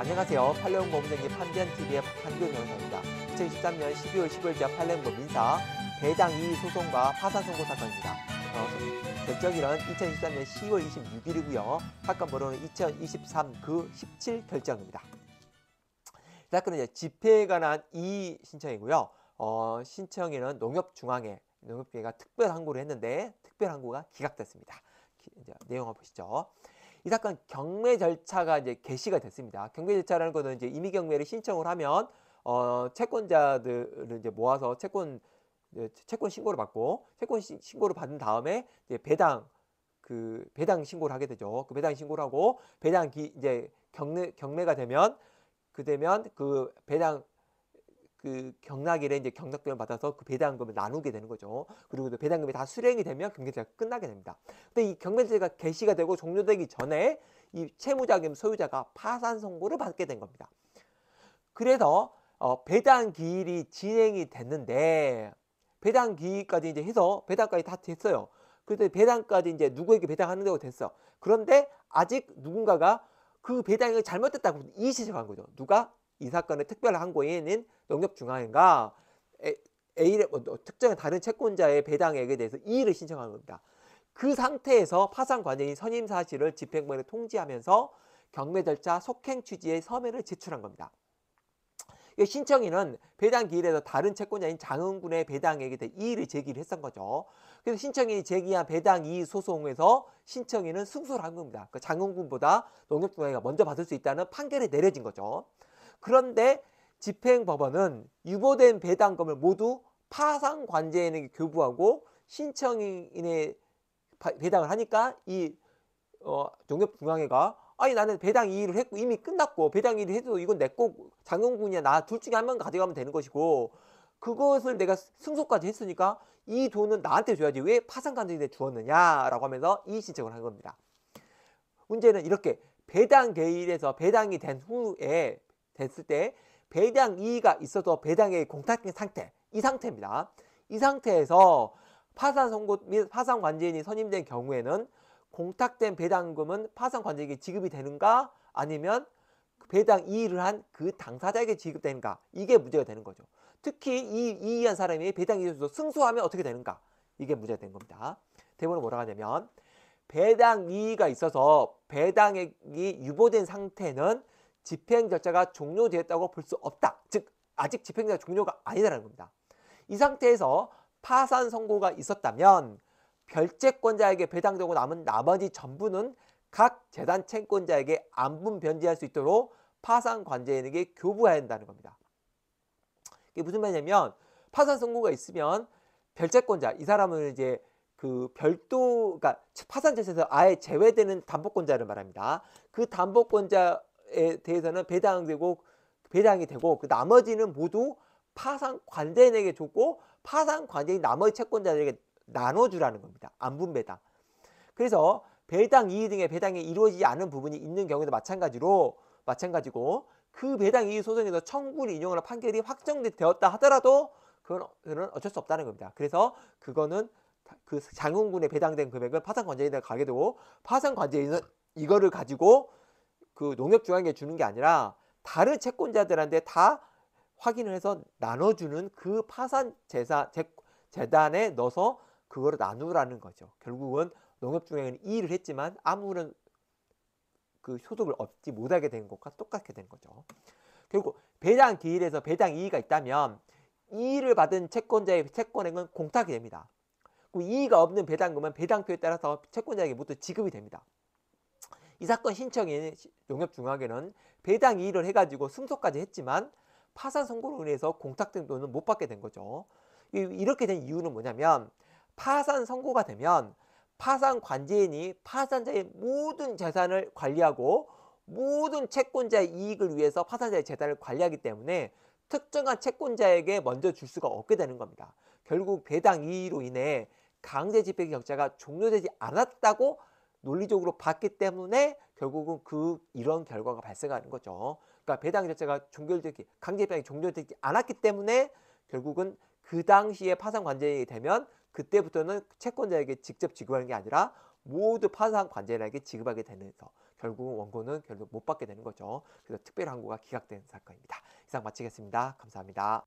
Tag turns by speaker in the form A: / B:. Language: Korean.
A: 안녕하세요. 팔레온 고문쟁이 판한 t v 의박한교 변호사입니다. 2013년 12월 15일자 팔레온 민사 대장 이의 소송과 파산 선고 사건입니다. 어, 결정일은 2013년 10월 26일이고요. 사건 번호는 2023 그 17 결정입니다. 사건은 이제 집회에 관한 이의 신청이고요. 어, 신청에는 농협중앙회, 농협회가 특별항고를 했는데 특별항고가 기각됐습니다. 기, 이제 내용을 보시죠. 이 사건 경매 절차가 이제 개시가 됐습니다. 경매 절차라는 거는 이제 임의 경매를 신청을 하면 어 채권자들을 이제 모아서 채권 네, 채권 신고를 받고 채권 시, 신고를 받은 다음에 이제 배당 그 배당 신고를 하게 되죠. 그 배당 신고를 하고 배당 기 이제 경매 경매가 되면 그 되면 그 배당 그 경락일에 이제 경락금을 받아서 그 배당금을 나누게 되는 거죠. 그리고 그 배당금이 다 수령이 되면 경매제가 끝나게 됩니다. 근데 이 경매제가 개시가 되고 종료되기 전에 이 채무자금 소유자가 파산 선고를 받게 된 겁니다. 그래서 어, 배당 기일이 진행이 됐는데 배당 기일까지 이제 해서 배당까지 다 됐어요. 그래서 배당까지 이제 누구에게 배당하는 데고 됐어. 그런데 아직 누군가가 그 배당이 잘못됐다고 이의제기한 거죠. 누가 이 사건의 특별항고인인 농협중앙회가 A의 특정한 다른 채권자의 배당액에 대해서 이의를 신청한 겁니다. 그 상태에서 파산관행인 선임 사실을 집행부에 통지하면서 경매 절차 속행 취지의 서면을 제출한 겁니다. 신청인은 배당 기일에서 다른 채권자인 장흥군의 배당액에 대해 이의를 제기를 했던 거죠. 그래서 신청인이 제기한 배당 이의 소송에서 신청인은 승소를 한 겁니다. 그 장흥군보다 농협중앙회가 먼저 받을 수 있다는 판결이 내려진 거죠. 그런데 집행법원은 유보된 배당금을 모두 파상 관제인에게 교부하고 신청인의 배당을 하니까 이 어, 농협중앙회가 아니 나는 배당 이의를 했고 이미 끝났고 배당 이의를 해도 이건 내 거장군군이야나 둘 중에 한 명 가져가면 되는 것이고 그것을 내가 승소까지 했으니까 이 돈은 나한테 줘야지 왜파상관제인에 주었느냐라고 하면서 이의 신청을 한 겁니다. 문제는 이렇게 배당 개일에서 배당이 된 후에 됐을 때 배당 이의가 있어도 배당액이 공탁된 상태 이 상태입니다. 이 상태에서 파산 선고 및 파산 관제인이 선임된 경우에는 공탁된 배당금은 파산 관제에게 지급이 되는가 아니면 배당 이의를 한 그 당사자에게 지급되는가 이게 문제가 되는 거죠. 특히 이 이의한 사람이 배당 이의에서 승소하면 어떻게 되는가 이게 문제가 되는 겁니다. 대본은 뭐라고 하냐면 배당 이의가 있어서 배당액이 유보된 상태는 집행 절차가 종료되었다고 볼 수 없다. 즉 아직 집행 절차 종료가 아니다라는 겁니다. 이 상태에서 파산 선고가 있었다면 별채권자에게 배당되고 남은 나머지 전부는 각 재단 채권자에게 안분 변제할 수 있도록 파산 관제인에게 교부해야 한다는 겁니다. 이게 무슨 말이냐면 파산 선고가 있으면 별채권자 이 사람은 이제 그 별도 그러니까 파산 절차에서 아예 제외되는 담보권자를 말합니다. 그 담보권자 에 대해서는 배당되고 배당이 되고 그 나머지는 모두 파산 관대인에게 줬고 파산 관대인 나머지 채권자들에게 나눠주라는 겁니다. 안분배당. 그래서 배당 이익 등의 배당이 이루어지지 않은 부분이 있는 경우도 마찬가지로 마찬가지고 그 배당 이익 소송에서 청구를 인용하는 판결이 확정되었다 하더라도 그건 어쩔 수 없다는 겁니다. 그래서 그거는 그 장용군에 배당된 금액은 파산 관제인에 가게 되고 파산 관제인은 이거를 가지고 그 농협중앙에 주는 게 아니라 다른 채권자들한테 다 확인을 해서 나눠주는 그 파산 재산 재단에 넣어서 그걸 나누라는 거죠. 결국은 농협중앙은 이의를 했지만 아무런 그 소득을 얻지 못하게 된 것과 똑같게 된 거죠. 결국 배당 기일에서 배당 이의가 있다면 이의를 받은 채권자의 채권액은 공탁이 됩니다. 그 이의가 없는 배당금은 배당표에 따라서 채권자에게 모두 지급이 됩니다. 이 사건 신청인 용역중앙회는 배당 이의를 해가지고 승소까지 했지만 파산 선고로 인해서 공탁 등도는 못 받게 된 거죠. 이렇게 된 이유는 뭐냐면 파산 선고가 되면 파산 관제인이 파산자의 모든 재산을 관리하고 모든 채권자의 이익을 위해서 파산자의 재산을 관리하기 때문에 특정한 채권자에게 먼저 줄 수가 없게 되는 겁니다. 결국 배당 이의로 인해 강제 집행 격차가 종료되지 않았다고 논리적으로 봤기 때문에 결국은 그 이런 결과가 발생하는 거죠. 그러니까 배당 자체가 종결되기 강제 배당이 종결되지 않았기 때문에 결국은 그 당시에 파산 관제인이 되면 그때부터는 채권자에게 직접 지급하는 게 아니라 모두 파산 관제인에게 지급하게 되면서 결국은 원고는 결국 못 받게 되는 거죠. 그래서 특별 한고가 기각된 사건입니다. 이상 마치겠습니다. 감사합니다.